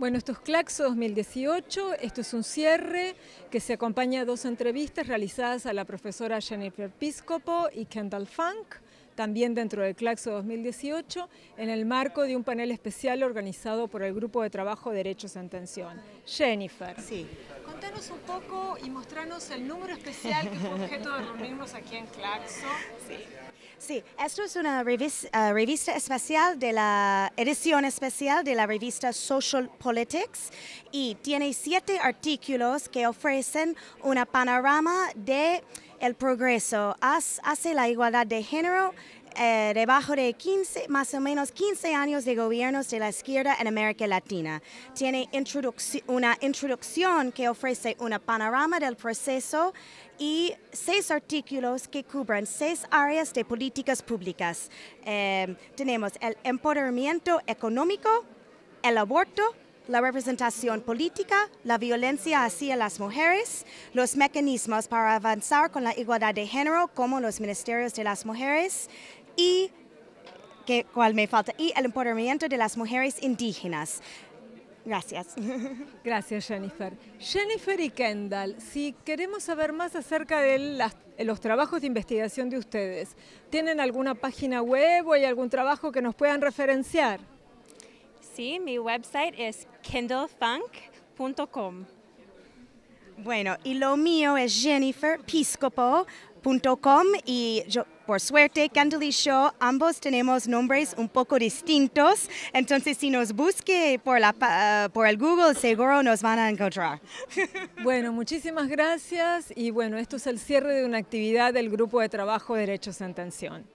Bueno, esto es Claxo 2018, esto es un cierre que se acompaña a dos entrevistas realizadas a la profesora Jennifer Piscopo y Kendall Funk, también dentro de Claxo 2018, en el marco de un panel especial organizado por el Grupo de Trabajo Derechos en Tensión. Jennifer. Sí. Contanos un poco y mostranos el número especial que fue objeto de reunirnos aquí en Claxo. Sí. Sí, esto es una eh, revista, especial de la edición especial de la revista Social Politics y tiene siete artículos que ofrecen una panorama de el progreso hacia la igualdad de género eh, debajo de 15, más o menos 15 años de gobiernos de la izquierda en América Latina. Tiene una introducción que ofrece un panorama del proceso y seis artículos que cubren seis áreas de políticas públicas. Eh, tenemos el empoderamiento económico, el aborto, la representación política, la violencia hacia las mujeres, los mecanismos para avanzar con la igualdad de género como los ministerios de las mujeres, y me falta y el empoderamiento de las mujeres indígenas. Gracias. Gracias, Jennifer. Jennifer y Kendall, si queremos saber más acerca de los trabajos de investigación de ustedes, ¿tienen alguna página web o hay algún trabajo que nos puedan referenciar? Sí, mi website es kendallfunk.com. Bueno, y lo mío es jenniferpiscopo.com y yo por suerte, Candle y yo ambos tenemos nombres un poco distintos, entonces si nos busque por, eh, el Google seguro nos van a encontrar. Bueno, muchísimas gracias y bueno, esto es el cierre de una actividad del Grupo de Trabajo Derechos en Tensión.